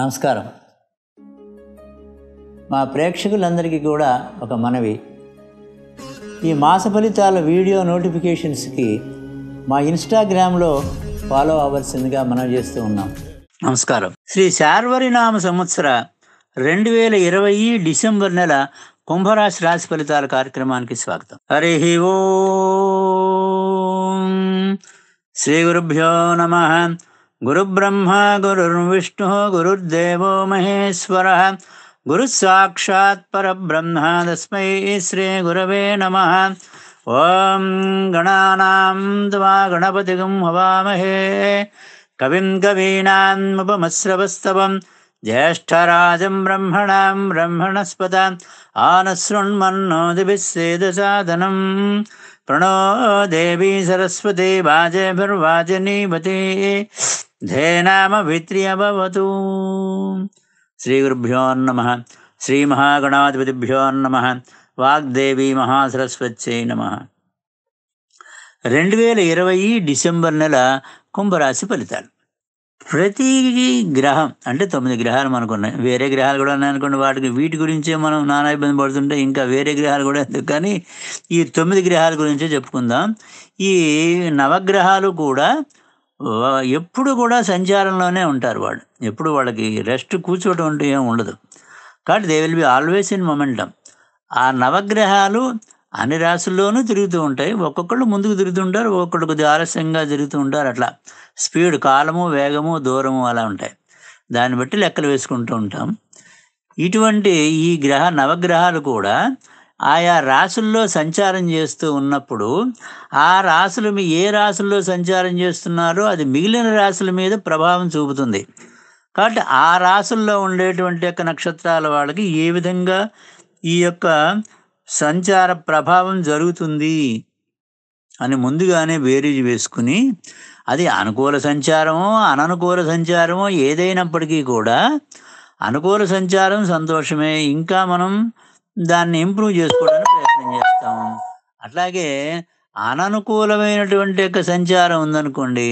నమస్కారం మా ప్రేక్షకులందరికీ కూడా ఒక మనవి ఈ మాస ఫలితాల వీడియో నోటిఫికేషన్స్కి మా ఇన్స్టాగ్రామ్లో ఫాలో అవ్వాల్సిందిగా మనం చేస్తూ ఉన్నాం నమస్కారం శ్రీ నామ సంవత్సర రెండు వేల ఇరవై డిసెంబర్ నెల కుంభరాశి రాశి ఫలితాల కార్యక్రమానికి స్వాగతం హరి ఓ శ్రీ గురుభ్యో నమ गुरुब्रह्मा गुरुर्विष्णुः गुरुर्देवो महेश्वरः परब्रह्म तस्मै श्रीगुरवे नमः ॐ गणानां त्वा हवामहे कविं कवीनामुपमस्रवस्तवम् ज्येष्ठराजं ब्रह्मणां ब्रह्मणस्पत आनश्रुण्मन्नो सेदसाधनम् प्रणो देवी सरस्वती वाजे శ్రీ గురుభ్యో నమ మహాగణాధిపతిభ్యో నమ వాగ్దేవి మహాసరస్వత్యై నమ రెండు వేల ఇరవై డిసెంబర్ నెల కుంభరాశి ఫలితాలు ప్రతి గ్రహం అంటే తొమ్మిది గ్రహాలు ఉన్నాయి వేరే గ్రహాలు కూడా ఉన్నాయి అనుకోండి వాటికి వీటి గురించే మనం నానా ఇబ్బంది పడుతుంటే ఇంకా వేరే గ్రహాలు కూడా ఎందుకు కానీ ఈ తొమ్మిది గ్రహాల గురించే చెప్పుకుందాం ఈ నవగ్రహాలు కూడా ఎప్పుడు కూడా సంచారంలోనే ఉంటారు వాళ్ళు ఎప్పుడు వాళ్ళకి రెస్ట్ కూర్చోవడం ఏమి ఉండదు కాబట్టి they will be always in momentum ఆ నవగ్రహాలు అన్ని రాసుల్లోనూ తిరుగుతూ ఉంటాయి ఒక్కొక్కళ్ళు ముందుకు తిరుగుతుంటారు ఒక్కొక్కళ్ళు కొద్దిగా ఆలస్యంగా తిరుగుతూ ఉంటారు అట్లా స్పీడ్ కాలము వేగము దూరము అలా ఉంటాయి దాన్ని బట్టి లెక్కలు వేసుకుంటూ ఉంటాం ఇటువంటి ఈ గ్రహ నవగ్రహాలు కూడా ఆయా రాసుల్లో సంచారం చేస్తూ ఉన్నప్పుడు ఆ రాసులు మీ ఏ రాసుల్లో సంచారం చేస్తున్నారో అది మిగిలిన రాసుల మీద ప్రభావం చూపుతుంది కాబట్టి ఆ రాసుల్లో ఉండేటువంటి యొక్క నక్షత్రాల వాళ్ళకి ఏ విధంగా ఈ యొక్క సంచార ప్రభావం జరుగుతుంది అని ముందుగానే బేరీజు వేసుకుని అది అనుకూల సంచారమో అననుకూల సంచారమో ఏదైనప్పటికీ కూడా అనుకూల సంచారం సంతోషమే ఇంకా మనం దాన్ని ఇంప్రూవ్ చేసుకోవడానికి ప్రయత్నం చేస్తాం అట్లాగే అననుకూలమైనటువంటి యొక్క సంచారం ఉందనుకోండి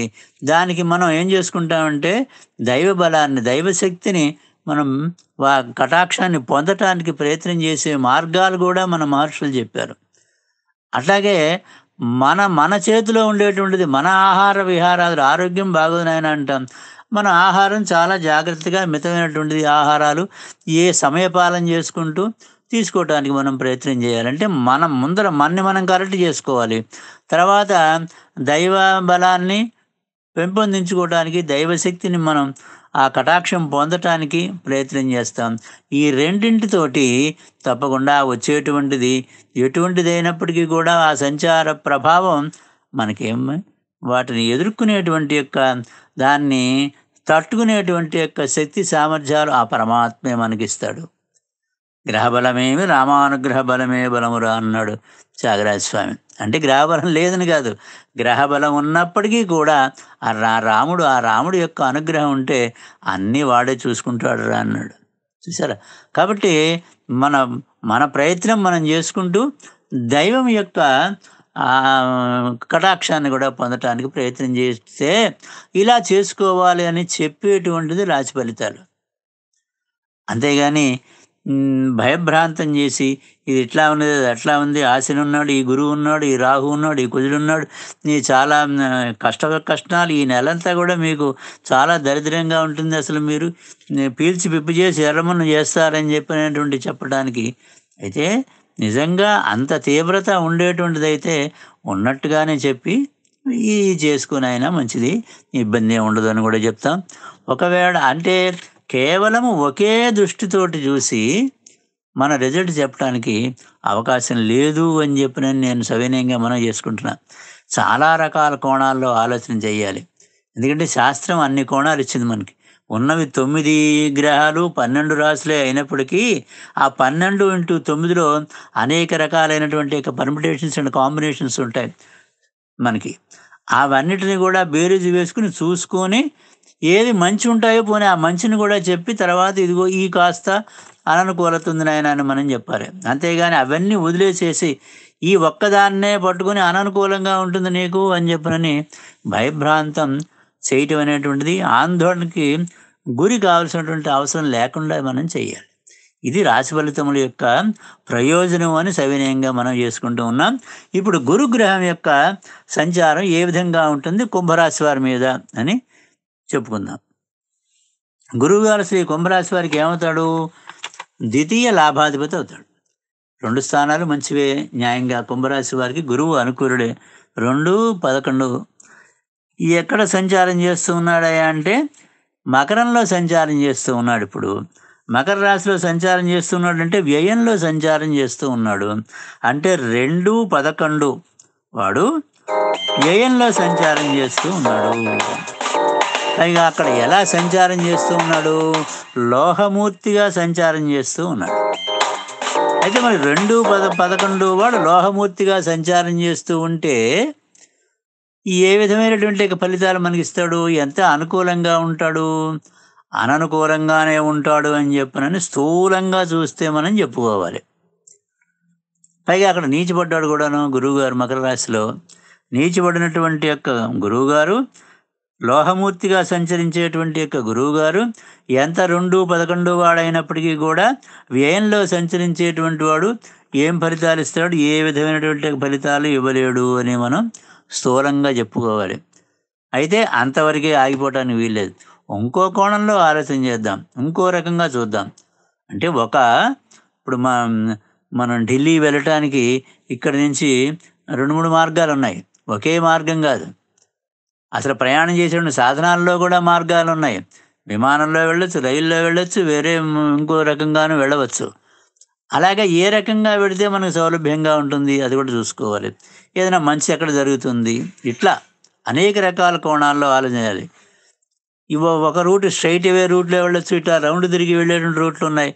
దానికి మనం ఏం చేసుకుంటామంటే దైవ బలాన్ని దైవశక్తిని మనం వా కటాక్షాన్ని పొందటానికి ప్రయత్నం చేసే మార్గాలు కూడా మన మహర్షులు చెప్పారు అట్లాగే మన మన చేతిలో ఉండేటువంటిది మన ఆహార విహారాలు ఆరోగ్యం బాగోదని అంటాం మన ఆహారం చాలా జాగ్రత్తగా మితమైనటువంటిది ఆహారాలు ఏ సమయపాలన చేసుకుంటూ తీసుకోవడానికి మనం ప్రయత్నం చేయాలంటే మనం ముందర మనని మనం కరెక్ట్ చేసుకోవాలి తర్వాత దైవ బలాన్ని పెంపొందించుకోవడానికి దైవశక్తిని మనం ఆ కటాక్షం పొందటానికి ప్రయత్నం చేస్తాం ఈ రెండింటితోటి తప్పకుండా వచ్చేటువంటిది ఎటువంటిదైనప్పటికీ కూడా ఆ సంచార ప్రభావం మనకేం వాటిని ఎదుర్కొనేటువంటి యొక్క దాన్ని తట్టుకునేటువంటి యొక్క శక్తి సామర్థ్యాలు ఆ పరమాత్మే మనకిస్తాడు గ్రహబలమేమి రామానుగ్రహ బలమే బలమురా అన్నాడు స్వామి అంటే గ్రహబలం లేదని కాదు గ్రహబలం ఉన్నప్పటికీ కూడా ఆ రాముడు ఆ రాముడు యొక్క అనుగ్రహం ఉంటే అన్నీ వాడే చూసుకుంటాడు రా అన్నాడు చూసారా కాబట్టి మన మన ప్రయత్నం మనం చేసుకుంటూ దైవం యొక్క కటాక్షాన్ని కూడా పొందటానికి ప్రయత్నం చేస్తే ఇలా చేసుకోవాలి అని చెప్పేటువంటిది రాశి ఫలితాలు అంతేగాని భయభ్రాంతం చేసి ఇది ఇట్లా ఉన్నది అది అట్లా ఉంది ఆశని ఉన్నాడు ఈ గురువు ఉన్నాడు ఈ రాహు ఉన్నాడు ఈ కుజుడు ఉన్నాడు ఈ చాలా కష్ట కష్టాలు ఈ నెలంతా కూడా మీకు చాలా దరిద్రంగా ఉంటుంది అసలు మీరు పీల్చి పిప్పి చేసి ఎర్రమన్ను చేస్తారని చెప్పినటువంటి చెప్పడానికి అయితే నిజంగా అంత తీవ్రత ఉండేటువంటిదైతే ఉన్నట్టుగానే చెప్పి ఈ చేసుకుని అయినా మంచిది ఇబ్బంది ఉండదు అని కూడా చెప్తాం ఒకవేళ అంటే కేవలం ఒకే దృష్టితోటి చూసి మన రిజల్ట్ చెప్పడానికి అవకాశం లేదు అని చెప్పిన నేను సవినయంగా మనం చేసుకుంటున్నా చాలా రకాల కోణాల్లో ఆలోచన చేయాలి ఎందుకంటే శాస్త్రం అన్ని కోణాలు ఇచ్చింది మనకి ఉన్నవి తొమ్మిది గ్రహాలు పన్నెండు రాసులే అయినప్పటికీ ఆ పన్నెండు ఇంటూ తొమ్మిదిలో అనేక రకాలైనటువంటి పర్మిటేషన్స్ అండ్ కాంబినేషన్స్ ఉంటాయి మనకి అవన్నిటిని కూడా బేరీజ్ వేసుకుని చూసుకొని ఏది మంచి ఉంటాయో పోనీ ఆ మంచిని కూడా చెప్పి తర్వాత ఇదిగో ఈ కాస్త అననుకూలతుంది నాయన అని మనం చెప్పాలి అంతేగాని అవన్నీ వదిలేసేసి ఈ ఒక్కదాన్నే పట్టుకుని అననుకూలంగా ఉంటుంది నీకు అని చెప్పినని భయభ్రాంతం చేయటం అనేటువంటిది ఆందోళనకి గురి కావాల్సినటువంటి అవసరం లేకుండా మనం చేయాలి ఇది రాశి ఫలితముల యొక్క ప్రయోజనం అని సవినయంగా మనం చేసుకుంటూ ఉన్నాం ఇప్పుడు గురుగ్రహం యొక్క సంచారం ఏ విధంగా ఉంటుంది కుంభరాశి వారి మీద అని చెప్పుకుందాం గురువుగారు శ్రీ కుంభరాశి వారికి ఏమవుతాడు ద్వితీయ లాభాధిపతి అవుతాడు రెండు స్థానాలు మంచివే న్యాయంగా కుంభరాశి వారికి గురువు అనుకూలుడే రెండు పదకొండు ఎక్కడ సంచారం చేస్తూ ఉన్నాడయా అంటే మకరంలో సంచారం చేస్తూ ఉన్నాడు ఇప్పుడు మకర రాశిలో సంచారం చేస్తూ ఉన్నాడు అంటే వ్యయంలో సంచారం చేస్తూ ఉన్నాడు అంటే రెండు పదకొండు వాడు వ్యయంలో సంచారం చేస్తూ ఉన్నాడు పైగా అక్కడ ఎలా సంచారం చేస్తూ ఉన్నాడు లోహమూర్తిగా సంచారం చేస్తూ ఉన్నాడు అయితే మరి రెండు పద పదకొండు వాడు లోహమూర్తిగా సంచారం చేస్తూ ఉంటే ఏ విధమైనటువంటి ఫలితాలు మనకి ఇస్తాడు ఎంత అనుకూలంగా ఉంటాడు అననుకూలంగానే ఉంటాడు అని చెప్పనని స్థూలంగా చూస్తే మనం చెప్పుకోవాలి పైగా అక్కడ నీచిపడ్డాడు కూడాను గురువుగారు మకర రాశిలో నీచిపడినటువంటి యొక్క గురువుగారు లోహమూర్తిగా సంచరించేటువంటి యొక్క గురువుగారు ఎంత రెండు పదకొండు వాడైనప్పటికీ కూడా వ్యయంలో సంచరించేటువంటి వాడు ఏం ఫలితాలు ఇస్తాడు ఏ విధమైనటువంటి ఫలితాలు ఇవ్వలేడు అని మనం స్థూలంగా చెప్పుకోవాలి అయితే అంతవరకే ఆగిపోవటానికి వీల్లేదు ఇంకో కోణంలో ఆలోచన చేద్దాం ఇంకో రకంగా చూద్దాం అంటే ఒక ఇప్పుడు మనం మనం ఢిల్లీ వెళ్ళటానికి ఇక్కడి నుంచి రెండు మూడు మార్గాలు ఉన్నాయి ఒకే మార్గం కాదు అసలు ప్రయాణం చేసేటువంటి సాధనాల్లో కూడా మార్గాలు ఉన్నాయి విమానంలో వెళ్ళొచ్చు రైల్లో వెళ్ళొచ్చు వేరే ఇంకో రకంగానూ వెళ్ళవచ్చు అలాగే ఏ రకంగా పెడితే మనకు సౌలభ్యంగా ఉంటుంది అది కూడా చూసుకోవాలి ఏదైనా మంచి ఎక్కడ జరుగుతుంది ఇట్లా అనేక రకాల కోణాల్లో ఆలోచించాలి ఇవ్వ ఒక రూట్ స్ట్రైట్ అవే రూట్లో వెళ్ళొచ్చు ఇట్లా రౌండ్ తిరిగి వెళ్ళేటువంటి రూట్లు ఉన్నాయి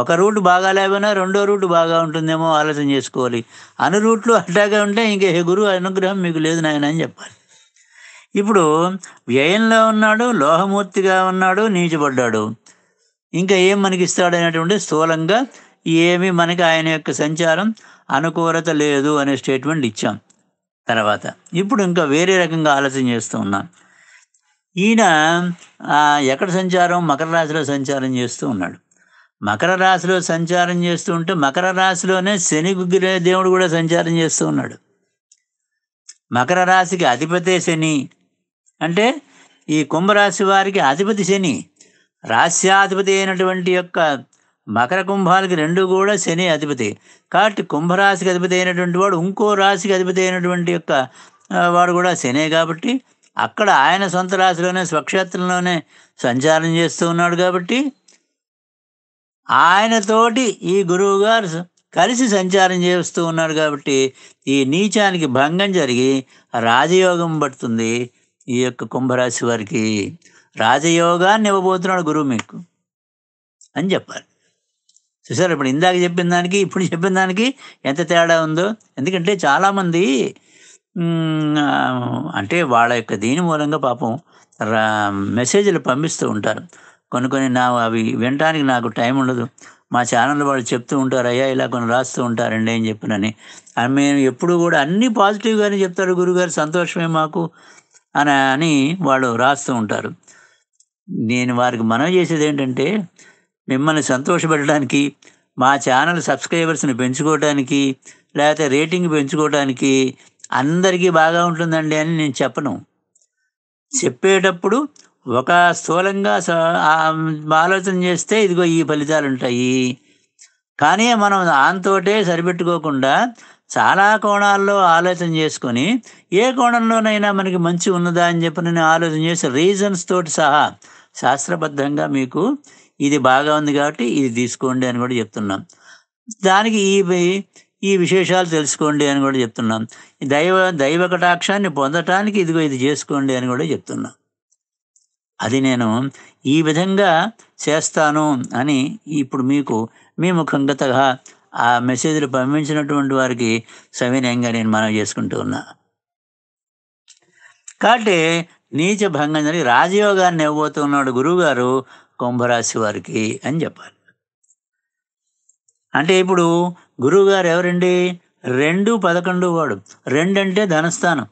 ఒక రూట్ బాగా లేకపోయినా రెండో రూట్ బాగా ఉంటుందేమో ఆలోచన చేసుకోవాలి అన్ని రూట్లు అట్లాగే ఉంటే ఇంకే గురువు అనుగ్రహం మీకు లేదు నాయన అని చెప్పాలి ఇప్పుడు వ్యయంలో ఉన్నాడు లోహమూర్తిగా ఉన్నాడు నీచబడ్డాడు ఇంకా ఏం మనకి ఇస్తాడు అనేటువంటి స్థూలంగా ఏమి మనకి ఆయన యొక్క సంచారం అనుకూలత లేదు అనే స్టేట్మెంట్ ఇచ్చాం తర్వాత ఇప్పుడు ఇంకా వేరే రకంగా ఆలోచన చేస్తూ ఉన్నాం ఈయన ఎక్కడ సంచారం మకర రాశిలో సంచారం చేస్తూ ఉన్నాడు మకర రాశిలో సంచారం చేస్తూ ఉంటే మకర రాశిలోనే శని గుగ్గిరే దేవుడు కూడా సంచారం చేస్తూ ఉన్నాడు మకర రాశికి అధిపతే శని అంటే ఈ కుంభరాశి వారికి అధిపతి శని రాశ్యాధిపతి అయినటువంటి యొక్క మకర కుంభాలకి రెండు కూడా శని అధిపతి కాబట్టి కుంభరాశికి అధిపతి అయినటువంటి వాడు ఇంకో రాశికి అధిపతి అయినటువంటి యొక్క వాడు కూడా శనే కాబట్టి అక్కడ ఆయన సొంత రాశిలోనే స్వక్షేత్రంలోనే సంచారం చేస్తూ ఉన్నాడు కాబట్టి ఆయనతోటి ఈ గురువు గారు కలిసి సంచారం చేస్తూ ఉన్నాడు కాబట్టి ఈ నీచానికి భంగం జరిగి రాజయోగం పడుతుంది ఈ యొక్క కుంభరాశి వారికి రాజయోగాన్ని ఇవ్వబోతున్నాడు గురువు మీకు అని చెప్పాలి చూసారు ఇప్పుడు ఇందాక చెప్పిన దానికి ఇప్పుడు చెప్పిన దానికి ఎంత తేడా ఉందో ఎందుకంటే చాలామంది అంటే వాళ్ళ యొక్క దీని మూలంగా పాపం మెసేజ్లు పంపిస్తూ ఉంటారు కొన్ని కొన్ని నా అవి వినడానికి నాకు టైం ఉండదు మా ఛానల్ వాళ్ళు చెప్తూ ఉంటారు అయ్యా ఇలా కొన్ని రాస్తూ ఉంటారండి అని చెప్పినని మేము ఎప్పుడు కూడా అన్నీ పాజిటివ్గానే చెప్తారు గురుగారు సంతోషమే మాకు అని అని వాళ్ళు రాస్తూ ఉంటారు నేను వారికి మనం చేసేది ఏంటంటే మిమ్మల్ని సంతోషపెట్టడానికి మా ఛానల్ సబ్స్క్రైబర్స్ని పెంచుకోవడానికి లేకపోతే రేటింగ్ పెంచుకోవడానికి అందరికీ బాగా ఉంటుందండి అని నేను చెప్పను చెప్పేటప్పుడు ఒక స్థూలంగా ఆలోచన చేస్తే ఇదిగో ఈ ఫలితాలు ఉంటాయి కానీ మనం ఆంతోటే సరిపెట్టుకోకుండా చాలా కోణాల్లో ఆలోచన చేసుకొని ఏ కోణంలోనైనా మనకి మంచి ఉన్నదా అని చెప్పి నేను ఆలోచన చేసి రీజన్స్ తోటి సహా శాస్త్రబద్ధంగా మీకు ఇది బాగా ఉంది కాబట్టి ఇది తీసుకోండి అని కూడా చెప్తున్నాం దానికి ఈ ఈ విశేషాలు తెలుసుకోండి అని కూడా చెప్తున్నాం దైవ దైవ కటాక్షాన్ని పొందటానికి ఇదిగో ఇది చేసుకోండి అని కూడా చెప్తున్నాం అది నేను ఈ విధంగా చేస్తాను అని ఇప్పుడు మీకు మీ ముఖంగతగా ఆ మెసేజ్లు పంపించినటువంటి వారికి సవినయంగా నేను మనం చేసుకుంటూ ఉన్నా కాబట్టి నీచ భంగం జరిగి రాజయోగాన్ని ఇవ్వబోతున్నాడు గురువుగారు కుంభరాశి వారికి అని చెప్పాలి అంటే ఇప్పుడు గురువుగారు ఎవరండి రెండు పదకొండు వాడు రెండంటే ధనస్థానం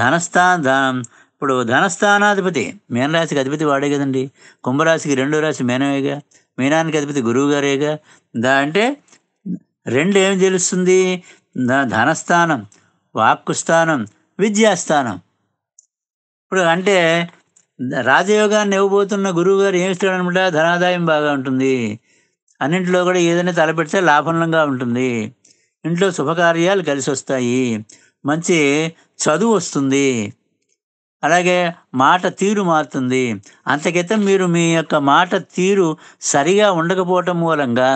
ధనస్థానం ఇప్పుడు ధనస్థానాధిపతి మీనరాశికి అధిపతి వాడే కదండి కుంభరాశికి రెండో రాశి మీనమేగా మీనానికి అధిపతి గురువుగారేగా దా అంటే రెండు ఏం తెలుస్తుంది ధనస్థానం వాక్కు స్థానం విద్యాస్థానం ఇప్పుడు అంటే రాజయోగాన్ని ఇవ్వబోతున్న గురువు గారు ఏమి ఇస్తాడనమాట ధనాదాయం బాగా ఉంటుంది అన్నింటిలో కూడా ఏదైనా తలపెడితే లాభంగా ఉంటుంది ఇంట్లో శుభకార్యాలు కలిసి వస్తాయి మంచి చదువు వస్తుంది అలాగే మాట తీరు మారుతుంది అంతకితం మీరు మీ యొక్క మాట తీరు సరిగా ఉండకపోవటం మూలంగా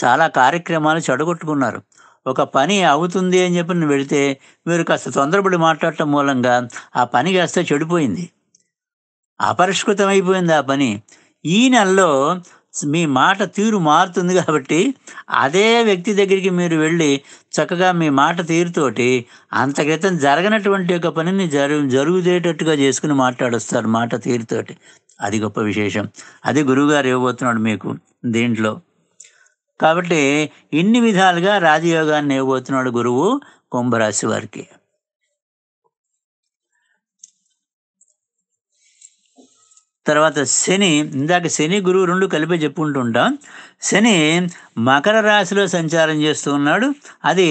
చాలా కార్యక్రమాలు చెడగొట్టుకున్నారు ఒక పని అవుతుంది అని చెప్పి నేను వెళితే మీరు కాస్త తొందరపడి మాట్లాడటం మూలంగా ఆ పని కాస్త చెడిపోయింది అపరిష్కృతమైపోయింది ఆ పని ఈ నెలలో మీ మాట తీరు మారుతుంది కాబట్టి అదే వ్యక్తి దగ్గరికి మీరు వెళ్ళి చక్కగా మీ మాట తీరుతోటి అంత క్రితం జరగనటువంటి యొక్క పనిని జరు జరుగుదేటట్టుగా చేసుకుని మాట్లాడొస్తారు మాట తీరుతోటి అది గొప్ప విశేషం అది గురువుగారు ఇవ్వబోతున్నాడు మీకు దీంట్లో కాబట్టి ఇన్ని విధాలుగా రాజయోగాన్ని ఇవ్వబోతున్నాడు గురువు కుంభరాశి వారికి తర్వాత శని ఇందాక శని గురువు రెండు కలిపి చెప్పుకుంటుంటాం శని మకర రాశిలో సంచారం చేస్తూ ఉన్నాడు అది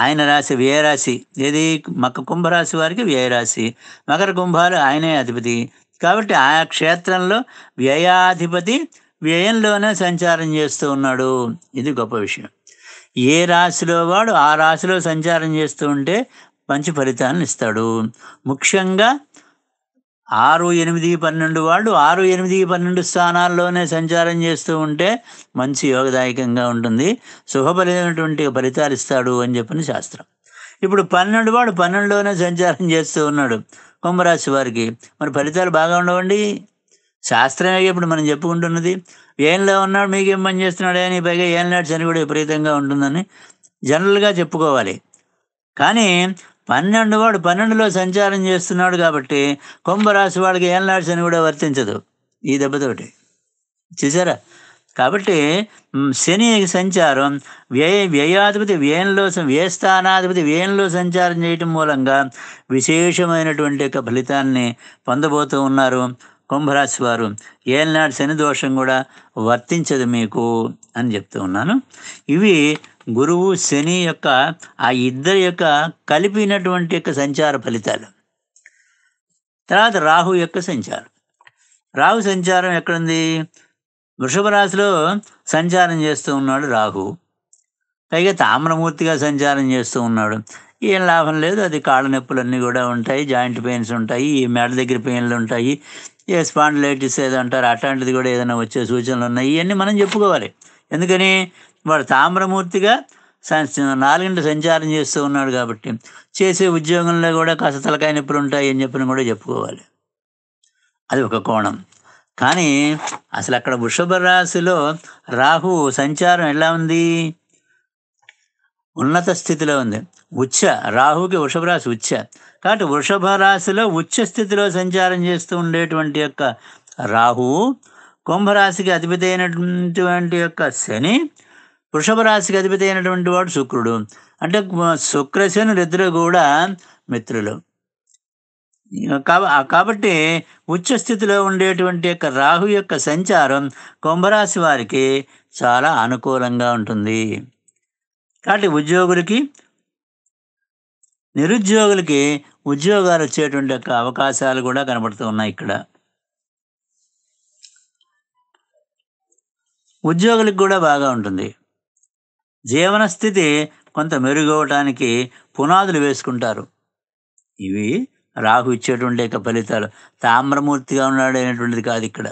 ఆయన రాశి వ్యయరాశి ఏది మక కుంభరాశి వారికి వ్యయరాశి మకర కుంభాలు ఆయనే అధిపతి కాబట్టి ఆ క్షేత్రంలో వ్యయాధిపతి వ్యయంలోనే సంచారం చేస్తూ ఉన్నాడు ఇది గొప్ప విషయం ఏ రాశిలో వాడు ఆ రాశిలో సంచారం చేస్తూ ఉంటే మంచి ఫలితాలను ఇస్తాడు ముఖ్యంగా ఆరు ఎనిమిది పన్నెండు వాళ్ళు ఆరు ఎనిమిది పన్నెండు స్థానాల్లోనే సంచారం చేస్తూ ఉంటే మంచి యోగదాయకంగా ఉంటుంది శుభపరమైనటువంటి ఫలితాలు ఇస్తాడు అని చెప్పిన శాస్త్రం ఇప్పుడు పన్నెండు వాడు పన్నెండులోనే సంచారం చేస్తూ ఉన్నాడు కుంభరాశి వారికి మరి ఫలితాలు బాగా ఉండవండి శాస్త్రమే ఇప్పుడు మనం చెప్పుకుంటున్నది ఏంలో ఉన్నాడు మీకేం పని చేస్తున్నాడు అని పైగా ఏం లేడు చని కూడా విపరీతంగా ఉంటుందని జనరల్గా చెప్పుకోవాలి కానీ పన్నెండు వాడు పన్నెండులో సంచారం చేస్తున్నాడు కాబట్టి కుంభరాశి వాడికి ఏం శని కూడా వర్తించదు ఈ దెబ్బతోటి చూసారా కాబట్టి శని సంచారం వ్యయ వ్యయాధిపతి వ్యయంలో వ్యయస్థానాధిపతి వ్యయంలో సంచారం చేయటం మూలంగా విశేషమైనటువంటి యొక్క ఫలితాన్ని పొందబోతూ ఉన్నారు కుంభరాశి వారు ఏలనాడు శని దోషం కూడా వర్తించదు మీకు అని చెప్తూ ఉన్నాను ఇవి గురువు శని యొక్క ఆ ఇద్దరి యొక్క కలిపినటువంటి యొక్క సంచార ఫలితాలు తర్వాత రాహు యొక్క సంచారం రాహు సంచారం ఎక్కడుంది వృషభ రాశిలో సంచారం చేస్తూ ఉన్నాడు రాహు పైగా తామ్రమూర్తిగా సంచారం చేస్తూ ఉన్నాడు ఏం లాభం లేదు అది కాళ్ళ నొప్పులన్నీ కూడా ఉంటాయి జాయింట్ పెయిన్స్ ఉంటాయి ఈ మెడ దగ్గర పెయిన్లు ఉంటాయి ఏ స్పాండిలైటిస్ ఏదో అంటారు అట్లాంటిది కూడా ఏదైనా వచ్చే సూచనలు ఉన్నాయి ఇవన్నీ మనం చెప్పుకోవాలి ఎందుకని వాడు తామ్రమూర్తిగా నాలుగింటి సంచారం చేస్తూ ఉన్నాడు కాబట్టి చేసే ఉద్యోగంలో కూడా కాస్త తలకాయ నొప్పులు ఉంటాయి అని చెప్పని కూడా చెప్పుకోవాలి అది ఒక కోణం కానీ అసలు అక్కడ వృషభ రాశిలో రాహు సంచారం ఎలా ఉంది ఉన్నత స్థితిలో ఉంది ఉచ్చ రాహుకి వృషభ రాశి ఉచ్చ కాబట్టి వృషభ రాశిలో ఉచ్చ స్థితిలో సంచారం చేస్తూ ఉండేటువంటి యొక్క రాహువు కుంభరాశికి అధిపతి అయినటువంటి యొక్క శని వృషభ రాశికి అధిపతి అయినటువంటి వాడు శుక్రుడు అంటే శుక్రశని రుద్రుడు కూడా మిత్రులు కాబట్టి ఉచ్చ స్థితిలో ఉండేటువంటి యొక్క రాహు యొక్క సంచారం కుంభరాశి వారికి చాలా అనుకూలంగా ఉంటుంది కాబట్టి ఉద్యోగులకి నిరుద్యోగులకి ఉద్యోగాలు వచ్చేటువంటి యొక్క అవకాశాలు కూడా కనబడుతూ ఉన్నాయి ఇక్కడ ఉద్యోగులకు కూడా బాగా ఉంటుంది జీవన స్థితి కొంత మెరుగవటానికి పునాదులు వేసుకుంటారు ఇవి రాహు ఇచ్చేటువంటి యొక్క ఫలితాలు తామ్రమూర్తిగా ఉన్నాడు అనేటువంటిది కాదు ఇక్కడ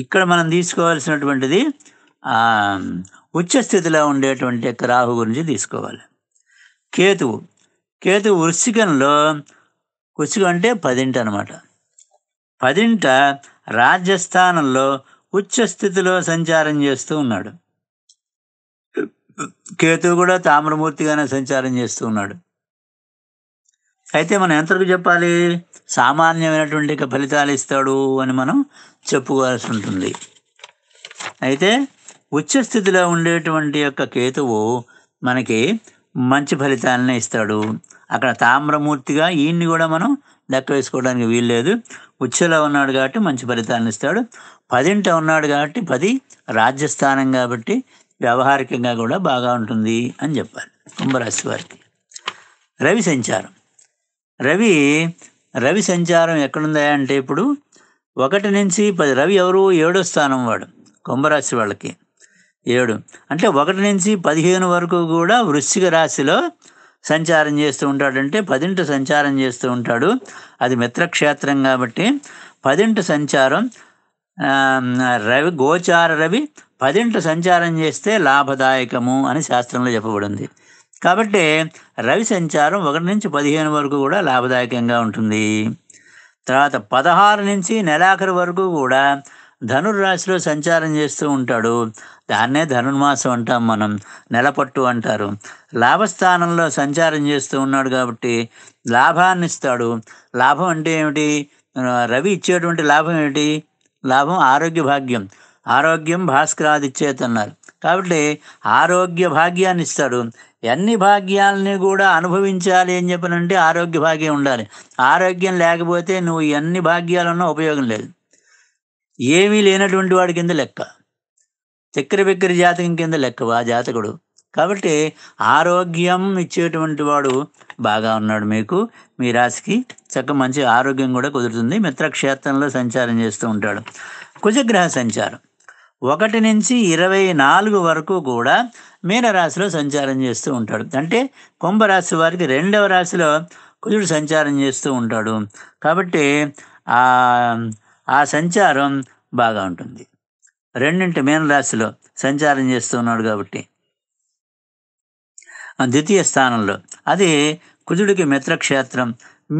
ఇక్కడ మనం తీసుకోవాల్సినటువంటిది ఉచ్చస్థితిలో ఉండేటువంటి యొక్క రాహు గురించి తీసుకోవాలి కేతువు కేతు వృశ్చికంలో వృశ్చికం అంటే పదింట అనమాట పదింట రాజ్యస్థానంలో ఉచ్చస్థితిలో సంచారం చేస్తూ ఉన్నాడు కేతువు కూడా తామ్రమూర్తిగానే సంచారం చేస్తూ ఉన్నాడు అయితే మనం ఎంతకు చెప్పాలి సామాన్యమైనటువంటి ఫలితాలు ఇస్తాడు అని మనం చెప్పుకోవాల్సి ఉంటుంది అయితే ఉచ్చస్థితిలో ఉండేటువంటి యొక్క కేతువు మనకి మంచి ఫలితాలనే ఇస్తాడు అక్కడ తామ్రమూర్తిగా ఈయన్ని కూడా మనం లెక్క వేసుకోవడానికి వీల్లేదు ఉచ్చలో ఉన్నాడు కాబట్టి మంచి ఫలితాలను ఇస్తాడు పదింట ఉన్నాడు కాబట్టి పది రాజ్యస్థానం కాబట్టి వ్యావహారికంగా కూడా బాగా ఉంటుంది అని చెప్పాలి కుంభరాశి వారికి రవి సంచారం రవి రవి సంచారం ఎక్కడుందా అంటే ఇప్పుడు ఒకటి నుంచి పది రవి ఎవరు ఏడో స్థానం వాడు కుంభరాశి వాళ్ళకి ఏడు అంటే ఒకటి నుంచి పదిహేను వరకు కూడా వృశ్చిక రాశిలో సంచారం చేస్తూ ఉంటాడంటే పదింట సంచారం చేస్తూ ఉంటాడు అది మిత్రక్షేత్రం కాబట్టి పదింట సంచారం రవి గోచార రవి పదింట్లు సంచారం చేస్తే లాభదాయకము అని శాస్త్రంలో చెప్పబడింది కాబట్టి రవి సంచారం ఒకటి నుంచి పదిహేను వరకు కూడా లాభదాయకంగా ఉంటుంది తర్వాత పదహారు నుంచి నెలాఖరు వరకు కూడా ధనుర్రాశిలో సంచారం చేస్తూ ఉంటాడు దాన్నే ధనుర్మాసం అంటాం మనం నెలపట్టు అంటారు లాభస్థానంలో సంచారం చేస్తూ ఉన్నాడు కాబట్టి లాభాన్ని ఇస్తాడు లాభం అంటే ఏమిటి రవి ఇచ్చేటువంటి లాభం ఏమిటి లాభం ఆరోగ్య భాగ్యం ఆరోగ్యం భాస్కరాదిచ్చేతన్నారు కాబట్టి ఆరోగ్య భాగ్యాన్ని ఇస్తాడు ఎన్ని భాగ్యాలని కూడా అనుభవించాలి అని చెప్పనంటే ఆరోగ్య భాగ్యం ఉండాలి ఆరోగ్యం లేకపోతే నువ్వు ఎన్ని ఉన్నా ఉపయోగం లేదు ఏమీ లేనటువంటి వాడి కింద లెక్క చక్కెర బిక్కిరి జాతకం కింద లెక్క ఆ జాతకుడు కాబట్టి ఆరోగ్యం ఇచ్చేటువంటి వాడు బాగా ఉన్నాడు మీకు మీ రాశికి చక్క మంచి ఆరోగ్యం కూడా కుదురుతుంది మిత్రక్షేత్రంలో సంచారం చేస్తూ ఉంటాడు కుజగ్రహ సంచారం ఒకటి నుంచి ఇరవై నాలుగు వరకు కూడా మీనరాశిలో సంచారం చేస్తూ ఉంటాడు అంటే కుంభరాశి వారికి రెండవ రాశిలో కుజుడు సంచారం చేస్తూ ఉంటాడు కాబట్టి ఆ సంచారం బాగా ఉంటుంది రెండింటి మీనరాశిలో సంచారం చేస్తూ ఉన్నాడు కాబట్టి ద్వితీయ స్థానంలో అది కుజుడికి మిత్రక్షేత్రం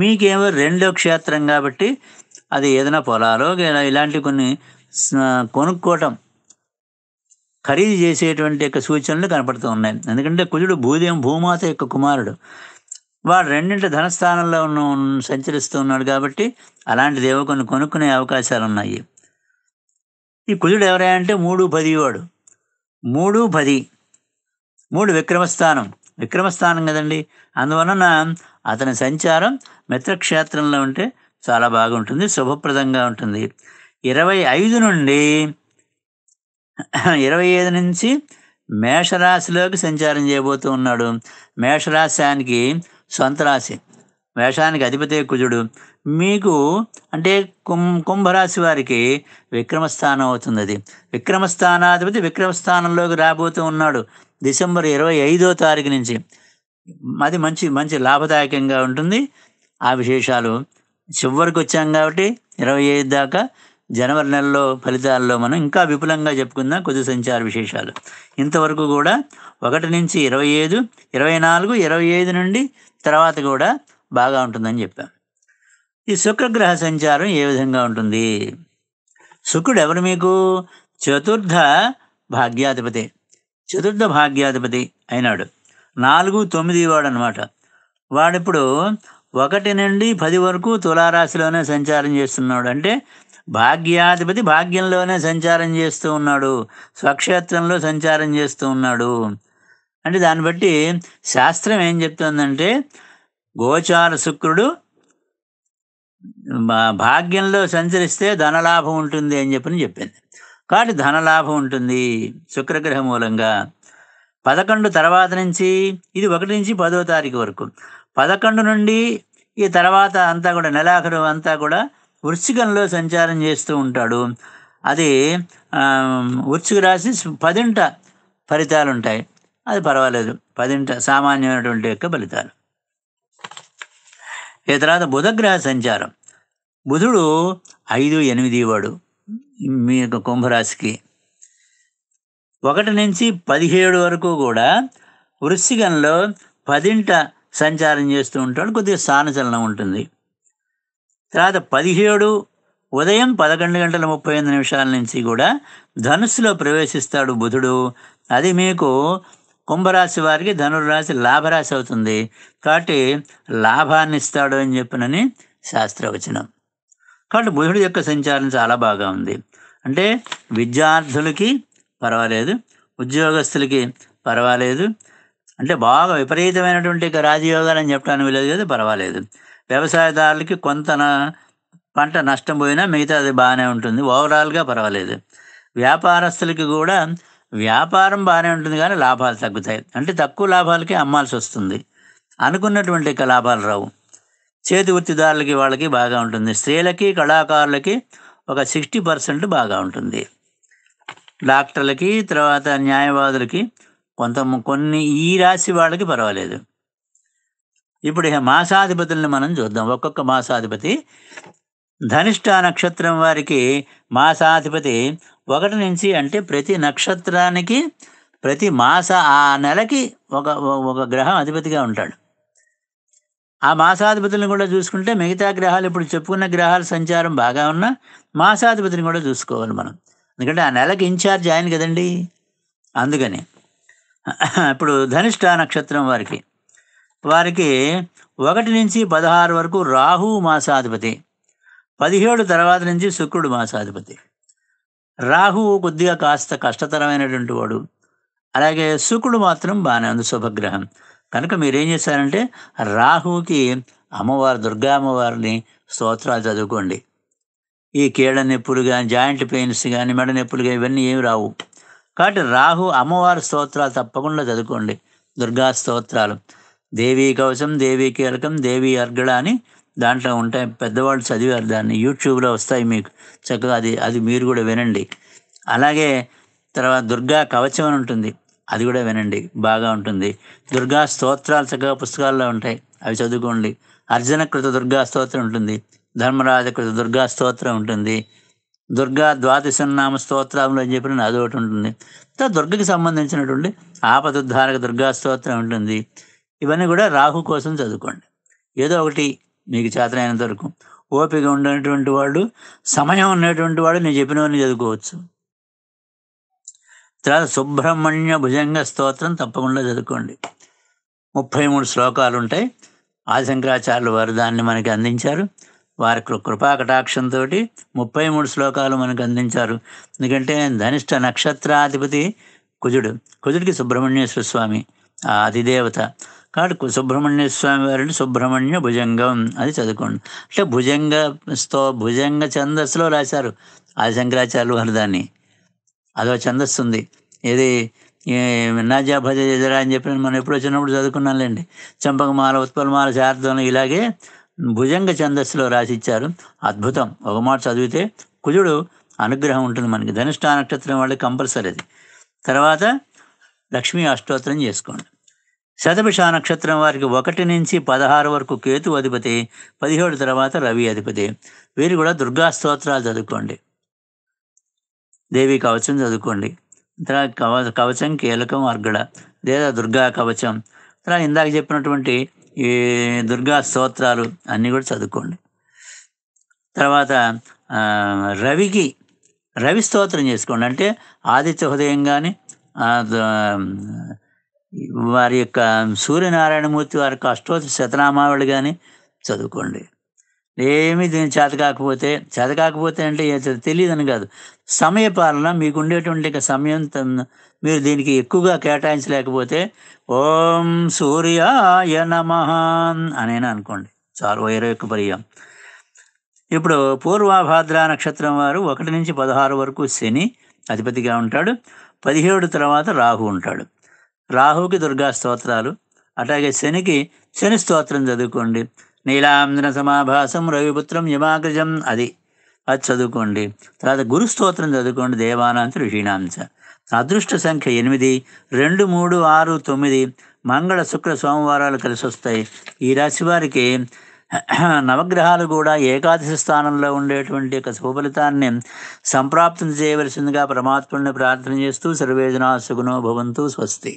మీకేమో రెండో క్షేత్రం కాబట్టి అది ఏదైనా పొలాలో ఇలాంటి కొన్ని కొనుక్కోవటం ఖరీదు చేసేటువంటి యొక్క సూచనలు కనపడుతూ ఉన్నాయి ఎందుకంటే కుజుడు భూదేవం భూమాత యొక్క కుమారుడు వాడు రెండింటి ధనస్థానంలో ఉన్న సంచరిస్తూ ఉన్నాడు కాబట్టి అలాంటిది ఏవో కొన్ని కొనుక్కునే అవకాశాలు ఉన్నాయి ఈ కుజుడు ఎవరైనా అంటే మూడు పది వాడు మూడు పది మూడు విక్రమస్థానం విక్రమస్థానం కదండి అందువలన అతని సంచారం మిత్రక్షేత్రంలో ఉంటే చాలా బాగుంటుంది శుభప్రదంగా ఉంటుంది ఇరవై ఐదు నుండి ఇరవై ఐదు నుంచి మేషరాశిలోకి సంచారం చేయబోతూ ఉన్నాడు మేషరాశానికి సొంత రాశి వేషానికి అధిపతి కుజుడు మీకు అంటే కుం కుంభరాశి వారికి విక్రమస్థానం అవుతుంది అది విక్రమస్థానాధిపతి విక్రమస్థానంలోకి రాబోతూ ఉన్నాడు డిసెంబర్ ఇరవై ఐదో తారీఖు నుంచి అది మంచి మంచి లాభదాయకంగా ఉంటుంది ఆ విశేషాలు చివరికి వచ్చాం కాబట్టి ఇరవై ఐదు దాకా జనవరి నెలలో ఫలితాల్లో మనం ఇంకా విపులంగా చెప్పుకుందాం కొద్ది సంచార విశేషాలు ఇంతవరకు కూడా ఒకటి నుంచి ఇరవై ఐదు ఇరవై నాలుగు ఇరవై ఐదు నుండి తర్వాత కూడా బాగా ఉంటుందని చెప్పాం ఈ శుక్రగ్రహ సంచారం ఏ విధంగా ఉంటుంది శుక్రుడు ఎవరు మీకు చతుర్థ భాగ్యాధిపతి చతుర్థ భాగ్యాధిపతి అయినాడు నాలుగు తొమ్మిది వాడు అనమాట వాడిప్పుడు ఒకటి నుండి పది వరకు తులారాశిలోనే సంచారం చేస్తున్నాడు అంటే భాగ్యాధిపతి భాగ్యంలోనే సంచారం చేస్తూ ఉన్నాడు స్వక్షేత్రంలో సంచారం చేస్తూ ఉన్నాడు అంటే దాన్ని బట్టి శాస్త్రం ఏం చెప్తుందంటే గోచార శుక్రుడు భాగ్యంలో సంచరిస్తే ధనలాభం ఉంటుంది అని చెప్పని చెప్పింది కాబట్టి ధనలాభం ఉంటుంది శుక్రగ్రహ మూలంగా పదకొండు తర్వాత నుంచి ఇది ఒకటి నుంచి పదో తారీఖు వరకు పదకొండు నుండి ఈ తర్వాత అంతా కూడా నెలాఖరు అంతా కూడా వృశ్చికంలో సంచారం చేస్తూ ఉంటాడు అది వృశ్చిక రాసి పదింట ఫలితాలు ఉంటాయి అది పర్వాలేదు పదింట సామాన్యమైనటువంటి యొక్క ఫలితాలు ఇక తర్వాత బుధగ్రహ సంచారం బుధుడు ఐదు ఎనిమిది వాడు మీ యొక్క కుంభరాశికి ఒకటి నుంచి పదిహేడు వరకు కూడా వృశ్చికంలో పదింట సంచారం చేస్తూ ఉంటాడు కొద్దిగా స్థానచలనం ఉంటుంది తర్వాత పదిహేడు ఉదయం పదకొండు గంటల ముప్పై ఎనిమిది నిమిషాల నుంచి కూడా ధనుస్సులో ప్రవేశిస్తాడు బుధుడు అది మీకు కుంభరాశి వారికి ధనుర్రాశి లాభరాశి అవుతుంది కాబట్టి లాభాన్ని ఇస్తాడు అని చెప్పినని శాస్త్రవచనం కాబట్టి బుధుడు యొక్క సంచారం చాలా బాగా ఉంది అంటే విద్యార్థులకి పర్వాలేదు ఉద్యోగస్తులకి పర్వాలేదు అంటే బాగా విపరీతమైనటువంటి రాజయోగాలు అని చెప్పడానికి లేదు కదా పర్వాలేదు వ్యవసాయదారులకి కొంత పంట నష్టం పోయినా మిగతా అది బాగానే ఉంటుంది ఓవరాల్గా పర్వాలేదు వ్యాపారస్తులకి కూడా వ్యాపారం బాగానే ఉంటుంది కానీ లాభాలు తగ్గుతాయి అంటే తక్కువ లాభాలకి అమ్మాల్సి వస్తుంది అనుకున్నటువంటి లాభాలు రావు చేతి వృత్తిదారులకి వాళ్ళకి బాగా ఉంటుంది స్త్రీలకి కళాకారులకి ఒక సిక్స్టీ పర్సెంట్ బాగా ఉంటుంది డాక్టర్లకి తర్వాత న్యాయవాదులకి కొంత కొన్ని ఈ రాశి వాళ్ళకి పర్వాలేదు ఇప్పుడు మాసాధిపతుల్ని మనం చూద్దాం ఒక్కొక్క మాసాధిపతి ధనిష్ట నక్షత్రం వారికి మాసాధిపతి ఒకటి నుంచి అంటే ప్రతి నక్షత్రానికి ప్రతి మాస ఆ నెలకి ఒక ఒక గ్రహం అధిపతిగా ఉంటాడు ఆ మాసాధిపతులను కూడా చూసుకుంటే మిగతా గ్రహాలు ఇప్పుడు చెప్పుకున్న గ్రహాల సంచారం బాగా ఉన్నా మాసాధిపతిని కూడా చూసుకోవాలి మనం ఎందుకంటే ఆ నెలకి ఇన్ఛార్జ్ ఆయన కదండి అందుకని ఇప్పుడు ధనిష్ట నక్షత్రం వారికి వారికి ఒకటి నుంచి పదహారు వరకు రాహు మాసాధిపతి పదిహేడు తర్వాత నుంచి శుక్రుడు మాసాధిపతి రాహువు కొద్దిగా కాస్త కష్టతరమైనటువంటి వాడు అలాగే శుకుడు మాత్రం బాగానే ఉంది శుభగ్రహం కనుక మీరేం చేశారంటే రాహువుకి అమ్మవారు దుర్గా అమ్మవారిని స్తోత్రాలు చదువుకోండి ఈ కీళ్ళ నొప్పులు కానీ జాయింట్ పెయిన్స్ కానీ మెడ నొప్పులు కానీ ఇవన్నీ ఏమి రావు కాబట్టి రాహు అమ్మవారి స్తోత్రాలు తప్పకుండా చదువుకోండి దుర్గా స్తోత్రాలు దేవీ కవచం దేవీ కీలకం దేవీ అర్గళ అని దాంట్లో ఉంటాయి పెద్దవాళ్ళు చదివారు దాన్ని యూట్యూబ్లో వస్తాయి మీకు చక్కగా అది అది మీరు కూడా వినండి అలాగే తర్వాత దుర్గా కవచం అని ఉంటుంది అది కూడా వినండి బాగా ఉంటుంది దుర్గా స్తోత్రాలు చక్కగా పుస్తకాల్లో ఉంటాయి అవి చదువుకోండి కృత దుర్గా స్తోత్రం ఉంటుంది కృత దుర్గా స్తోత్రం ఉంటుంది దుర్గా ద్వాదశనామ స్తోత్రంలో అని చెప్పిన అది ఒకటి ఉంటుంది దుర్గకి సంబంధించినటువంటి ఆపదుద్ధారక దుర్గా స్తోత్రం ఉంటుంది ఇవన్నీ కూడా రాహు కోసం చదువుకోండి ఏదో ఒకటి నీకు చేతనైనంత వరకు ఓపిక ఉండేటువంటి వాడు సమయం ఉన్నటువంటి వాడు నేను చెప్పినవన్నీ చదువుకోవచ్చు తర్వాత సుబ్రహ్మణ్య భుజంగ స్తోత్రం తప్పకుండా చదువుకోండి ముప్పై మూడు శ్లోకాలు ఉంటాయి ఆశంకరాచార్యులు వారు దాన్ని మనకి అందించారు వారి కృపా కటాక్షంతో ముప్పై మూడు శ్లోకాలు మనకు అందించారు ఎందుకంటే ధనిష్ట నక్షత్రాధిపతి కుజుడు కుజుడికి సుబ్రహ్మణ్యేశ్వర స్వామి ఆ అధిదేవత కాబట్టి సుబ్రహ్మణ్య స్వామి వారిని సుబ్రహ్మణ్య భుజంగం అది చదువుకోండి అంటే భుజంగ స్తో భుజంగ ఛందస్సులో రాశారు ఆది శంకరాచార్యులు వారు దాన్ని అదో ఛందస్సు ఉంది ఏది నాజా భజ ఎదురా అని చెప్పిన మనం ఎప్పుడు వచ్చినప్పుడు చదువుకున్నానులేండి చంపకమాల ఉత్పలమాల శారదం ఇలాగే భుజంగ ఛందస్సులో రాసిచ్చారు అద్భుతం ఒక మాట చదివితే కుజుడు అనుగ్రహం ఉంటుంది మనకి ధనుష్ఠా నక్షత్రం వాళ్ళకి కంపల్సరీ అది తర్వాత లక్ష్మీ అష్టోత్తరం చేసుకోండి శతభిష నక్షత్రం వారికి ఒకటి నుంచి పదహారు వరకు కేతు అధిపతి పదిహేడు తర్వాత రవి అధిపతి వీరు కూడా దుర్గా స్తోత్రాలు చదువుకోండి దేవి కవచం చదువుకోండి తర్వాత కవ కవచం కీలకం అర్గడ లేదా దుర్గా కవచం తర్వాత ఇందాక చెప్పినటువంటి ఈ దుర్గా స్తోత్రాలు అన్నీ కూడా చదువుకోండి తర్వాత రవికి రవి స్తోత్రం చేసుకోండి అంటే ఆదిత్య హృదయం కానీ వారి యొక్క సూర్యనారాయణమూర్తి వారి అష్టోత్తర శతనామావళి కానీ చదువుకోండి ఏమి దీన్ని చేత కాకపోతే చేత కాకపోతే అంటే తెలియదని కాదు సమయ పాలన మీకు ఉండేటువంటి సమయం మీరు దీనికి ఎక్కువగా కేటాయించలేకపోతే ఓం సూర్యాయ నమ అనైనా అనుకోండి చాలు ఇరవై ఒక్క పర్యం ఇప్పుడు పూర్వాభాద్ర నక్షత్రం వారు ఒకటి నుంచి పదహారు వరకు శని అధిపతిగా ఉంటాడు పదిహేడు తర్వాత రాహు ఉంటాడు రాహుకి దుర్గా స్తోత్రాలు అట్లాగే శనికి శని స్తోత్రం చదువుకోండి నీలాంధ్ర సమాభాసం రవిపుత్రం యమాగ్రజం అది అది చదువుకోండి తర్వాత గురు స్తోత్రం చదువుకోండి దేవానాంశ ఋషీణాంశ అదృష్ట సంఖ్య ఎనిమిది రెండు మూడు ఆరు తొమ్మిది మంగళ శుక్ర సోమవారాలు కలిసి వస్తాయి ఈ రాశి వారికి నవగ్రహాలు కూడా ఏకాదశి స్థానంలో ఉండేటువంటి యొక్క శుభఫలితాన్ని సంప్రాప్తం చేయవలసిందిగా పరమాత్ముడిని ప్రార్థన చేస్తూ సర్వేజనా సుగుణో భవంతు స్వస్తి